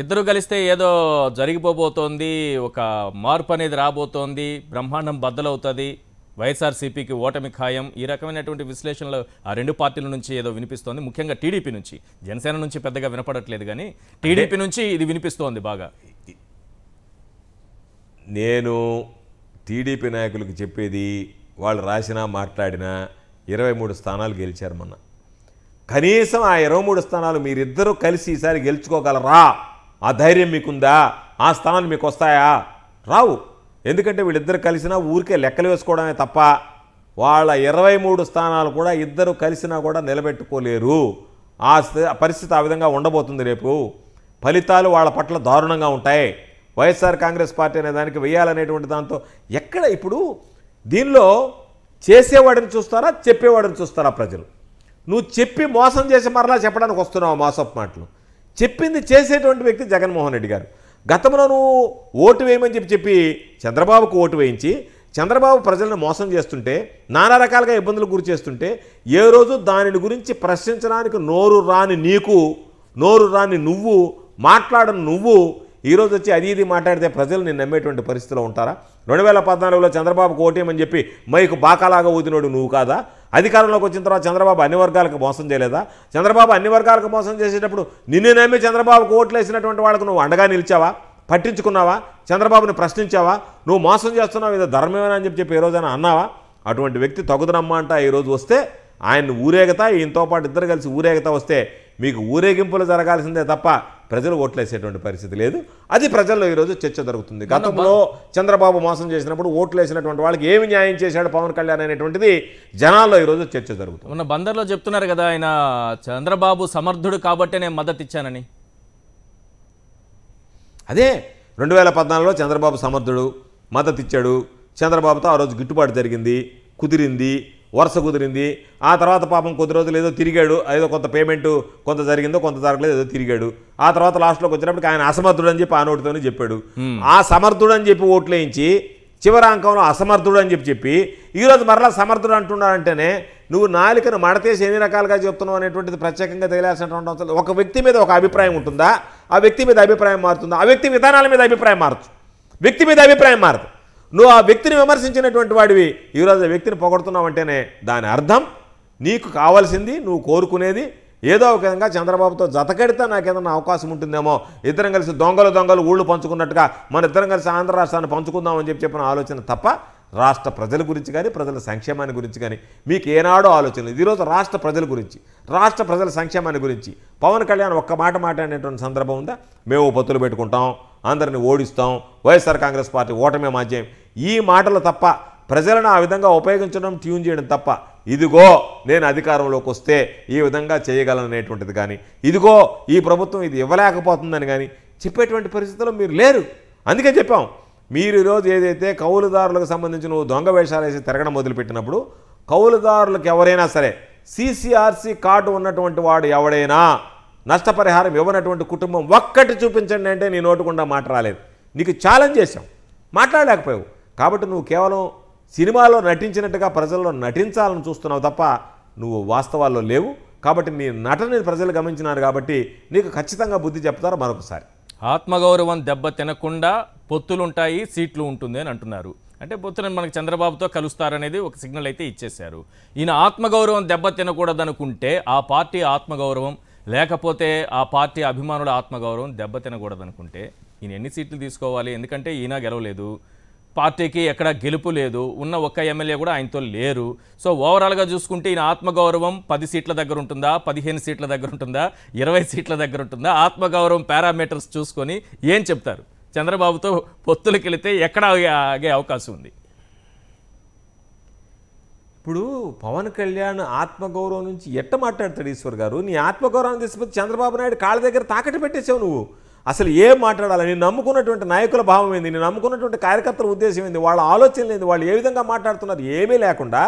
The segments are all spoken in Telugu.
ఇద్దరు కలిస్తే ఏదో జరిగిపోబోతోంది ఒక మార్పు అనేది రాబోతోంది బ్రహ్మాండం బద్దలవుతుంది వైఎస్ఆర్సీపీకి ఓటమి ఖాయం ఈ రకమైనటువంటి విశ్లేషణలు ఆ రెండు పార్టీల నుంచి ఏదో వినిపిస్తోంది ముఖ్యంగా టీడీపీ నుంచి జనసేన నుంచి పెద్దగా వినపడట్లేదు కానీ టీడీపీ నుంచి ఇది వినిపిస్తోంది బాగా నేను టీడీపీ నాయకులకు చెప్పేది వాళ్ళు రాసినా మాట్లాడినా ఇరవై మూడు స్థానాలు గెలిచారు మొన్న కనీసం ఆ ఇరవై మూడు స్థానాలు మీరిద్దరూ కలిసి ఈసారి గెలుచుకోగలరా ఆ ధైర్యం మీకుందా ఆ స్థానాలు మీకు వస్తాయా రావు ఎందుకంటే వీళ్ళిద్దరు కలిసినా ఊరికే లెక్కలు వేసుకోవడమే తప్ప వాళ్ళ ఇరవై మూడు స్థానాలు కూడా ఇద్దరు కలిసినా కూడా నిలబెట్టుకోలేరు ఆ పరిస్థితి ఆ విధంగా ఉండబోతుంది రేపు ఫలితాలు వాళ్ళ పట్ల దారుణంగా ఉంటాయి వైఎస్ఆర్ కాంగ్రెస్ పార్టీ అనే దానికి వేయాలనేటువంటి దాంతో ఎక్కడ ఇప్పుడు దీనిలో చేసేవాడిని చూస్తారా చెప్పేవాడిని చూస్తారా ప్రజలు నువ్వు చెప్పి మోసం చేసి మరలా చెప్పడానికి వస్తున్నావు మాసప్ మాటలు చెప్పింది చేసేటువంటి వ్యక్తి జగన్మోహన్ రెడ్డి గారు గతంలో నువ్వు ఓటు వేయమని చెప్పి చెప్పి చంద్రబాబుకు ఓటు వేయించి చంద్రబాబు ప్రజలను మోసం చేస్తుంటే నానా రకాలుగా ఇబ్బందులకు గురి చేస్తుంటే ఏ రోజు దానిని గురించి ప్రశ్నించడానికి నోరు రాని నీకు నోరు రాని నువ్వు మాట్లాడని నువ్వు ఈరోజు వచ్చి అది ఇది మాట్లాడితే ప్రజలు నేను నమ్మేటువంటి పరిస్థితిలో ఉంటారా రెండు వేల పద్నాలుగులో చంద్రబాబుకు ఓటేమని చెప్పి మైకు బాకాలాగా ఊదినోడు నువ్వు కాదా అధికారంలోకి వచ్చిన తర్వాత చంద్రబాబు అన్ని వర్గాలకు మోసం చేయలేదా చంద్రబాబు అన్ని వర్గాలకు మోసం చేసేటప్పుడు నిన్ను నమ్మి చంద్రబాబుకు ఓట్లేసినటువంటి వాళ్ళకు నువ్వు అండగా నిలిచావా పట్టించుకున్నావా చంద్రబాబుని ప్రశ్నించావా నువ్వు మోసం చేస్తున్నావు ఇది ధర్మమేనా అని చెప్పి ఏ రోజైనా అన్నావా అటువంటి వ్యక్తి తగుదనమ్మ అంట ఈరోజు వస్తే ఆయన్ని ఊరేగతా ఈయనతో పాటు ఇద్దరు కలిసి ఊరేగతా వస్తే మీకు ఊరేగింపులు జరగాల్సిందే తప్ప ప్రజలు ఓట్లేసేటువంటి పరిస్థితి లేదు అది ప్రజల్లో ఈరోజు చర్చ జరుగుతుంది గతంలో చంద్రబాబు మోసం చేసినప్పుడు ఓట్లేసినటువంటి వాళ్ళకి ఏమి న్యాయం చేశాడు పవన్ కళ్యాణ్ అనేటువంటిది జనాల్లో ఈరోజు చర్చ జరుగుతుంది మన బందర్లో చెప్తున్నారు కదా ఆయన చంద్రబాబు సమర్థుడు కాబట్టే నేను మద్దతు ఇచ్చానని అదే రెండు వేల పద్నాలుగులో చంద్రబాబు సమర్థుడు మద్దతు ఇచ్చాడు చంద్రబాబుతో ఆ రోజు గిట్టుబాటు జరిగింది కుదిరింది వరుస కుదిరింది ఆ తర్వాత పాపం కొద్ది రోజులు ఏదో తిరిగాడు ఏదో కొంత పేమెంట్ కొంత జరిగిందో కొంత జరగలేదు ఏదో తిరిగాడు ఆ తర్వాత లాస్ట్లోకి వచ్చినప్పటికి ఆయన అసమర్థుడు అని చెప్పి ఆ నోటితోనే చెప్పాడు ఆ సమర్థుడు అని చెప్పి ఓట్లేయించి చివరి అంకంలో అసమర్థుడు అని చెప్పి చెప్పి ఈరోజు మరలా సమర్థుడు అంటున్నాడంటేనే నువ్వు నాలికను మడతేసి ఎన్ని రకాలుగా చెప్తున్నావు అనేటువంటిది ప్రత్యేకంగా తెలియాల్సినటువంటి అవసరం ఒక వ్యక్తి మీద ఒక అభిప్రాయం ఉంటుందా ఆ వ్యక్తి మీద అభిప్రాయం మారుతుందా ఆ వ్యక్తి విధానాల మీద అభిప్రాయం మారచ్చు వ్యక్తి మీద అభిప్రాయం మారదు నువ్వు ఆ వ్యక్తిని విమర్శించినటువంటి వాడివి ఈరోజు ఆ వ్యక్తిని అంటేనే దాని అర్థం నీకు కావాల్సింది నువ్వు కోరుకునేది ఏదో ఒక విధంగా చంద్రబాబుతో జతకెడితే నాకేదన్నా అవకాశం ఉంటుందేమో ఇద్దరం కలిసి దొంగలు దొంగలు ఊళ్ళు పంచుకున్నట్టుగా మన ఇద్దరం కలిసి ఆంధ్ర రాష్ట్రాన్ని పంచుకుందామని చెప్పి చెప్పిన ఆలోచన తప్ప రాష్ట్ర ప్రజల గురించి కానీ ప్రజల సంక్షేమాన్ని గురించి కానీ మీకు ఏనాడో ఆలోచన లేదు ఈరోజు రాష్ట్ర ప్రజల గురించి రాష్ట్ర ప్రజల సంక్షేమాన్ని గురించి పవన్ కళ్యాణ్ ఒక్క మాట మాట్లాడినటువంటి సందర్భం ఉందా మేము పొత్తులు పెట్టుకుంటాం అందరిని ఓడిస్తాం వైఎస్ఆర్ కాంగ్రెస్ పార్టీ ఓటమే మాధ్యం ఈ మాటలు తప్ప ప్రజలను ఆ విధంగా ఉపయోగించడం ట్యూన్ చేయడం తప్ప ఇదిగో నేను అధికారంలోకి వస్తే ఈ విధంగా చేయగలననేటువంటిది కానీ ఇదిగో ఈ ప్రభుత్వం ఇది ఇవ్వలేకపోతుందని కానీ చెప్పేటువంటి పరిస్థితుల్లో మీరు లేరు అందుకే చెప్పాం మీరు ఈరోజు ఏదైతే కౌలుదారులకు సంబంధించి నువ్వు దొంగ వేషాలు వేసి తిరగడం మొదలుపెట్టినప్పుడు కౌలుదారులకు ఎవరైనా సరే సీసీఆర్సీ కార్డు ఉన్నటువంటి వాడు ఎవడైనా నష్టపరిహారం ఇవ్వనటువంటి కుటుంబం ఒక్కటి చూపించండి అంటే నీ నోటుకుండా మాట రాలేదు నీకు ఛాలెంజ్ చేశాం మాట్లాడలేకపోయావు కాబట్టి నువ్వు కేవలం సినిమాలో నటించినట్టుగా ప్రజల్లో నటించాలని చూస్తున్నావు తప్ప నువ్వు వాస్తవాల్లో లేవు కాబట్టి నీ నటనని ప్రజలు గమనించినారు కాబట్టి నీకు ఖచ్చితంగా బుద్ధి చెప్తారు మరొకసారి ఆత్మగౌరవం దెబ్బ తినకుండా పొత్తులుంటాయి సీట్లు ఉంటుంది అని అంటున్నారు అంటే పొత్తులను మనకు చంద్రబాబుతో కలుస్తారనేది ఒక సిగ్నల్ అయితే ఇచ్చేశారు ఈయన ఆత్మగౌరవం దెబ్బ తినకూడదనుకుంటే ఆ పార్టీ ఆత్మగౌరవం లేకపోతే ఆ పార్టీ అభిమానుల ఆత్మగౌరవం దెబ్బతినకూడదనుకుంటే ఈయన ఎన్ని సీట్లు తీసుకోవాలి ఎందుకంటే ఈయన గెలవలేదు పార్టీకి ఎక్కడ గెలుపు లేదు ఉన్న ఒక్క ఎమ్మెల్యే కూడా ఆయనతో లేరు సో ఓవరాల్గా చూసుకుంటే ఈయన ఆత్మగౌరవం పది సీట్ల దగ్గర ఉంటుందా పదిహేను సీట్ల దగ్గర ఉంటుందా ఇరవై సీట్ల దగ్గర ఉంటుందా ఆత్మగౌరవం పారామీటర్స్ చూసుకొని ఏం చెప్తారు చంద్రబాబుతో వెళితే ఎక్కడ ఆగే అవకాశం ఉంది ఇప్పుడు పవన్ కళ్యాణ్ ఆత్మగౌరవం నుంచి ఎట్ట మాట్లాడతాడు ఈశ్వర్ గారు నీ ఆత్మగౌరవాన్ని తీసుకుపోతే చంద్రబాబు నాయుడు కాళ్ళ దగ్గర తాకట్టు పెట్టేసావు నువ్వు అసలు ఏం మాట్లాడాలి నేను నమ్ముకున్నటువంటి నాయకుల భావం ఏంది నేను నమ్ముకున్నటువంటి కార్యకర్తల ఉద్దేశం ఏంది వాళ్ళ ఆలోచన లేదు వాళ్ళు ఏ విధంగా మాట్లాడుతున్నారు ఏమీ లేకుండా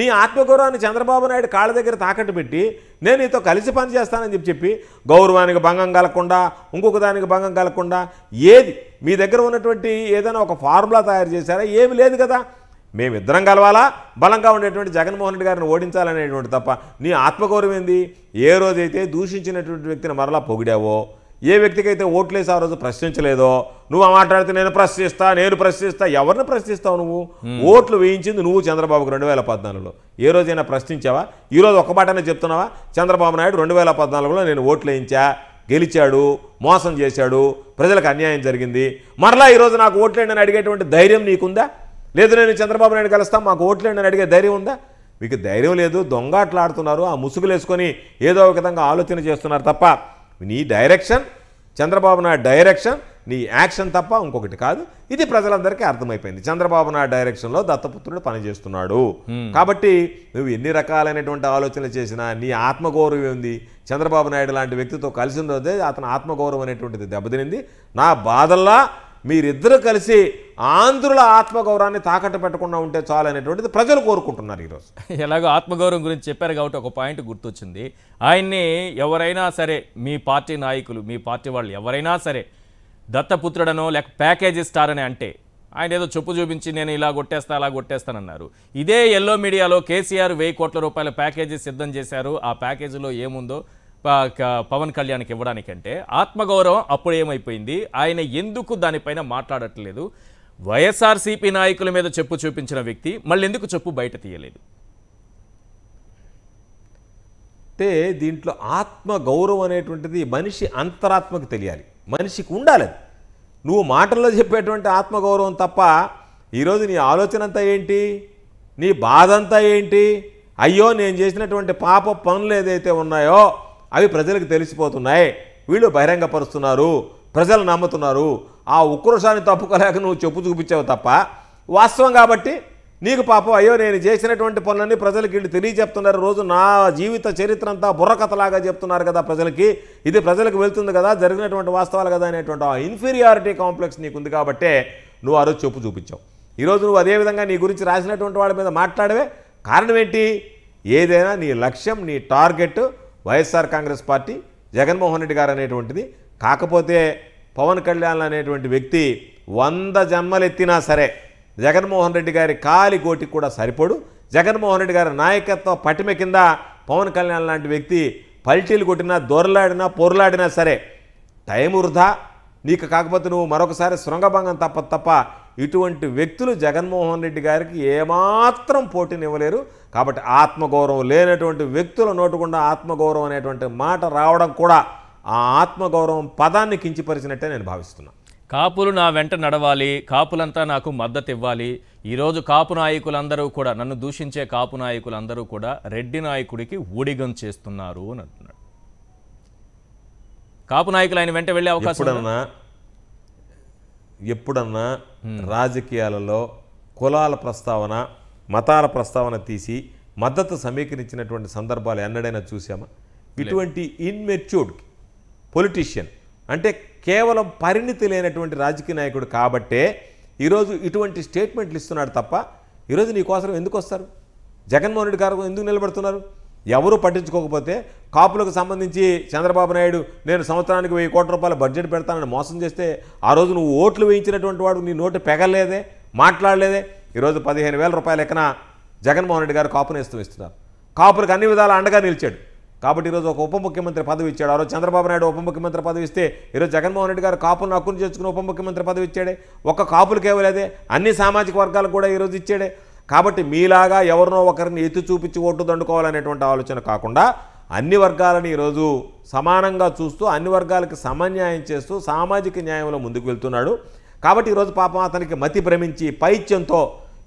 నీ ఆత్మగౌరవాన్ని చంద్రబాబు నాయుడు కాళ్ళ దగ్గర తాకట్టు పెట్టి నేను నీతో కలిసి పని చేస్తానని చెప్పి చెప్పి గౌరవానికి భంగం కలగకుండా ఇంకొక దానికి భంగం కలగకుండా ఏది మీ దగ్గర ఉన్నటువంటి ఏదైనా ఒక ఫార్ములా తయారు చేశారా ఏమి లేదు కదా మేమిద్దరం కలవాలా బలంగా ఉండేటువంటి జగన్మోహన్ రెడ్డి గారిని ఓడించాలనేటువంటి తప్ప నీ ఆత్మగౌరవం ఏంది ఏ రోజైతే దూషించినటువంటి వ్యక్తిని మరలా పొగిడావో ఏ వ్యక్తికైతే ఓట్లేసి ఆ రోజు ప్రశ్నించలేదో నువ్వు మాట్లాడితే నేను ప్రశ్నిస్తా నేను ప్రశ్నిస్తా ఎవరిని ప్రశ్నిస్తావు నువ్వు ఓట్లు వేయించింది నువ్వు చంద్రబాబుకు రెండు వేల పద్నాలుగులో ఏ రోజైనా ప్రశ్నించావా ఈరోజు ఒక్క బాటనే చెప్తున్నావా చంద్రబాబు నాయుడు రెండు వేల పద్నాలుగులో నేను ఓట్లు వేయించా గెలిచాడు మోసం చేశాడు ప్రజలకు అన్యాయం జరిగింది మరలా ఈరోజు నాకు ఓట్లేండి అని అడిగేటువంటి ధైర్యం నీకుందా లేదు నేను చంద్రబాబు నాయుడు కలుస్తా మాకు ఓట్లు అని అడిగే ధైర్యం ఉందా మీకు ధైర్యం లేదు దొంగాట్లాడుతున్నారు ఆ ముసుగులు వేసుకొని ఏదో ఒక విధంగా ఆలోచన చేస్తున్నారు తప్ప నీ డైరెక్షన్ చంద్రబాబు నాయుడు డైరెక్షన్ నీ యాక్షన్ తప్ప ఇంకొకటి కాదు ఇది ప్రజలందరికీ అర్థమైపోయింది చంద్రబాబు నాయుడు డైరెక్షన్లో దత్తపుత్రుడు పనిచేస్తున్నాడు కాబట్టి నువ్వు ఎన్ని రకాలైనటువంటి ఆలోచనలు చేసినా నీ ఆత్మగౌరవం ఉంది చంద్రబాబు నాయుడు లాంటి వ్యక్తితో కలిసిన రోజే అతని ఆత్మగౌరవం అనేటువంటిది దెబ్బతినింది నా బాధల్లా మీరిద్దరూ కలిసి ఆంధ్రుల ఆత్మగౌరవాన్ని తాకట్టు పెట్టకుండా ఉంటే చాలు అనేటువంటిది ప్రజలు కోరుకుంటున్నారు ఈరోజు ఎలాగో ఆత్మగౌరవం గురించి చెప్పారు కాబట్టి ఒక పాయింట్ గుర్తొచ్చింది ఆయన్ని ఎవరైనా సరే మీ పార్టీ నాయకులు మీ పార్టీ వాళ్ళు ఎవరైనా సరే దత్తపుత్రుడనో లేక ప్యాకేజ్ స్టార్ అని అంటే ఆయన ఏదో చెప్పు చూపించి నేను ఇలా కొట్టేస్తా అలా కొట్టేస్తానన్నారు ఇదే ఎల్లో మీడియాలో కేసీఆర్ వెయ్యి కోట్ల రూపాయల ప్యాకేజీ సిద్ధం చేశారు ఆ ప్యాకేజీలో ఏముందో పవన్ కళ్యాణ్కి ఇవ్వడానికంటే ఆత్మగౌరవం అప్పుడు ఏమైపోయింది ఆయన ఎందుకు దానిపైన మాట్లాడట్లేదు వైఎస్ఆర్సీపీ నాయకుల మీద చెప్పు చూపించిన వ్యక్తి మళ్ళీ ఎందుకు చెప్పు బయట తీయలేదు అంటే దీంట్లో ఆత్మ గౌరవం అనేటువంటిది మనిషి అంతరాత్మకు తెలియాలి మనిషికి ఉండాలి నువ్వు మాటల్లో చెప్పేటువంటి ఆత్మగౌరవం తప్ప ఈరోజు నీ ఆలోచన అంతా ఏంటి నీ బాధ అంతా ఏంటి అయ్యో నేను చేసినటువంటి పాప పనులు ఏదైతే ఉన్నాయో అవి ప్రజలకు తెలిసిపోతున్నాయి వీళ్ళు బహిరంగపరుస్తున్నారు ప్రజలు నమ్ముతున్నారు ఆ ఉక్రోషాన్ని తప్పుకోలేక నువ్వు చెప్పు చూపించావు తప్ప వాస్తవం కాబట్టి నీకు పాపం అయ్యో నేను చేసినటువంటి పనులన్నీ ప్రజలకి వీళ్ళు తెలియజెప్తున్నారు రోజు నా జీవిత చరిత్ర అంతా బుర్రకథలాగా చెప్తున్నారు కదా ప్రజలకి ఇది ప్రజలకు వెళ్తుంది కదా జరిగినటువంటి వాస్తవాలు కదా అనేటువంటి ఆ ఇన్ఫీరియారిటీ కాంప్లెక్స్ నీకు ఉంది కాబట్టే నువ్వు ఆ రోజు చెప్పు చూపించావు ఈరోజు నువ్వు అదేవిధంగా నీ గురించి రాసినటువంటి వాళ్ళ మీద మాట్లాడవే కారణం ఏంటి ఏదైనా నీ లక్ష్యం నీ టార్గెట్ వైఎస్ఆర్ కాంగ్రెస్ పార్టీ జగన్మోహన్ రెడ్డి గారు అనేటువంటిది కాకపోతే పవన్ కళ్యాణ్ అనేటువంటి వ్యక్తి వంద జన్మలెత్తినా సరే జగన్మోహన్ రెడ్డి గారి కాలి కోటికి కూడా సరిపోడు జగన్మోహన్ రెడ్డి గారి నాయకత్వ పటిమ కింద పవన్ కళ్యాణ్ లాంటి వ్యక్తి పల్టీలు కొట్టినా దొరలాడినా పొరలాడినా సరే టైం వృధా నీకు కాకపోతే నువ్వు మరొకసారి శృంగభంగం తప్ప తప్ప ఇటువంటి వ్యక్తులు జగన్మోహన్ రెడ్డి గారికి ఏమాత్రం పోటీనివ్వలేరు కాబట్టి ఆత్మగౌరవం లేనటువంటి వ్యక్తుల నోటుకుండా ఆత్మగౌరవం అనేటువంటి మాట రావడం కూడా ఆ ఆత్మగౌరవం పదాన్ని కించిపరిచినట్టే నేను భావిస్తున్నాను కాపులు నా వెంట నడవాలి కాపులంతా నాకు మద్దతు ఇవ్వాలి ఈరోజు కాపు నాయకులందరూ కూడా నన్ను దూషించే కాపు నాయకులందరూ కూడా రెడ్డి నాయకుడికి ఊడిగం చేస్తున్నారు అని అంటున్నాడు కాపు నాయకులు ఆయన వెంట వెళ్ళే అవకాశం ఎప్పుడన్నా రాజకీయాలలో కులాల ప్రస్తావన మతాల ప్రస్తావన తీసి మద్దతు సమీకరించినటువంటి సందర్భాలు ఎన్నడైనా చూసామా ఇటువంటి ఇన్మెచ్యూర్డ్ పొలిటీషియన్ అంటే కేవలం పరిణితి లేనటువంటి రాజకీయ నాయకుడు కాబట్టే ఈరోజు ఇటువంటి స్టేట్మెంట్లు ఇస్తున్నాడు తప్ప ఈరోజు కోసం ఎందుకు వస్తారు జగన్మోహన్ రెడ్డి గారు ఎందుకు నిలబడుతున్నారు ఎవరు పట్టించుకోకపోతే కాపులకు సంబంధించి చంద్రబాబు నాయుడు నేను సంవత్సరానికి వెయ్యి కోట్ల రూపాయల బడ్జెట్ పెడతానని మోసం చేస్తే ఆ రోజు నువ్వు ఓట్లు వేయించినటువంటి వాడు నీ నోటు పెగలేదే మాట్లాడలేదే ఈరోజు పదిహేను వేల రూపాయల ఎక్కన జగన్మోహన్ రెడ్డి గారు కాపును ఇస్తూ ఇస్తున్నారు కాపులకు అన్ని విధాల అండగా నిలిచాడు కాబట్టి ఈరోజు ఒక ఉప ముఖ్యమంత్రి పదవి ఇచ్చాడు ఆ రోజు చంద్రబాబు నాయుడు ఉప ముఖ్యమంత్రి పదవి ఇస్తే ఈరోజు జగన్మోహన్ రెడ్డి గారు కాపును అక్కును చేసుకుని ఉప ముఖ్యమంత్రి పదవి ఇచ్చాడే ఒక్క కాపులకు ఇవ్వలేదే అన్ని సామాజిక వర్గాలకు కూడా ఈరోజు ఇచ్చాడే కాబట్టి మీలాగా ఎవరినో ఒకరిని ఎత్తి చూపించి ఓటు దండుకోవాలనేటువంటి ఆలోచన కాకుండా అన్ని వర్గాలను ఈరోజు సమానంగా చూస్తూ అన్ని వర్గాలకి సమన్యాయం చేస్తూ సామాజిక న్యాయంలో ముందుకు వెళ్తున్నాడు కాబట్టి ఈరోజు పాపం అతనికి మతి భ్రమించి పైత్యంతో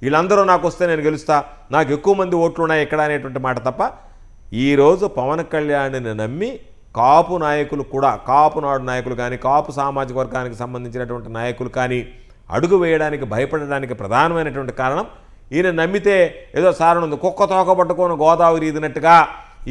వీళ్ళందరూ నాకు వస్తే నేను గెలుస్తా నాకు ఎక్కువ మంది ఓట్లు ఉన్నాయి ఎక్కడ అనేటువంటి మాట తప్ప ఈరోజు పవన్ కళ్యాణ్ని నమ్మి కాపు నాయకులు కూడా కాపు నాడు నాయకులు కానీ కాపు సామాజిక వర్గానికి సంబంధించినటువంటి నాయకులు కానీ అడుగు వేయడానికి భయపడడానికి ప్రధానమైనటువంటి కారణం ఈయన నమ్మితే ఏదో సారనుంది కుక్క తోక పట్టుకొని గోదావరి ఈదినట్టుగా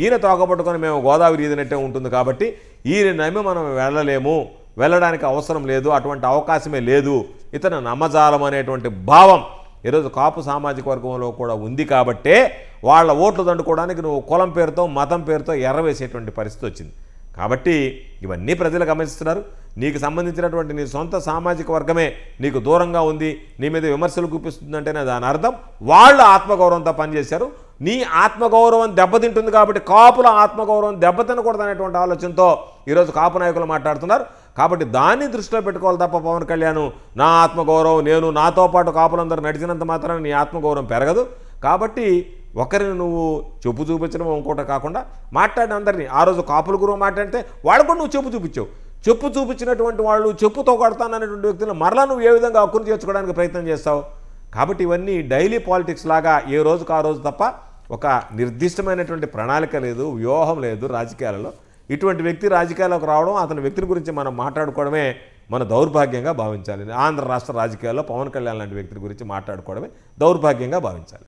ఈయన తోక పట్టుకొని మేము గోదావరి ఈదినట్టే ఉంటుంది కాబట్టి ఈయన నమ్మి మనం వెళ్ళలేము వెళ్ళడానికి అవసరం లేదు అటువంటి అవకాశమే లేదు ఇతను నమ్మజాలం అనేటువంటి భావం ఈరోజు కాపు సామాజిక వర్గంలో కూడా ఉంది కాబట్టే వాళ్ళ ఓట్లు దండుకోవడానికి నువ్వు కులం పేరుతో మతం పేరుతో ఎర్రవేసేటువంటి పరిస్థితి వచ్చింది కాబట్టి ఇవన్నీ ప్రజలు గమనిస్తున్నారు నీకు సంబంధించినటువంటి నీ సొంత సామాజిక వర్గమే నీకు దూరంగా ఉంది నీ మీద విమర్శలు కూపిస్తుందంటేనే దాని అర్థం వాళ్ళు ఆత్మగౌరవంతో పనిచేశారు నీ ఆత్మగౌరవం దెబ్బతింటుంది కాబట్టి కాపుల ఆత్మగౌరవం దెబ్బతినకూడదు అనేటువంటి ఆలోచనతో ఈరోజు కాపు నాయకులు మాట్లాడుతున్నారు కాబట్టి దాన్ని దృష్టిలో పెట్టుకోవాలి తప్ప పవన్ కళ్యాణ్ నా ఆత్మగౌరవం నేను నాతో పాటు కాపులందరూ నడిచినంత మాత్రాన నీ ఆత్మగౌరవం పెరగదు కాబట్టి ఒకరిని నువ్వు చెప్పు చూపించడం ఇంకోటి కాకుండా మాట్లాడిన అందరినీ ఆ రోజు కాపుల గురువు మాట్లాడితే వాడు కూడా నువ్వు చెప్పు చూపించావు చెప్పు చూపించినటువంటి వాళ్ళు చెప్పుతో కొడతాననేటువంటి వ్యక్తులు మరలా నువ్వు ఏ విధంగా అక్కును చేర్చుకోవడానికి ప్రయత్నం చేస్తావు కాబట్టి ఇవన్నీ డైలీ పాలిటిక్స్ లాగా ఏ రోజుకు ఆ రోజు తప్ప ఒక నిర్దిష్టమైనటువంటి ప్రణాళిక లేదు వ్యూహం లేదు రాజకీయాలలో ఇటువంటి వ్యక్తి రాజకీయాల్లోకి రావడం అతని వ్యక్తి గురించి మనం మాట్లాడుకోవడమే మన దౌర్భాగ్యంగా భావించాలి ఆంధ్ర రాష్ట్ర రాజకీయాల్లో పవన్ కళ్యాణ్ లాంటి వ్యక్తి గురించి మాట్లాడుకోవడమే దౌర్భాగ్యంగా భావించాలి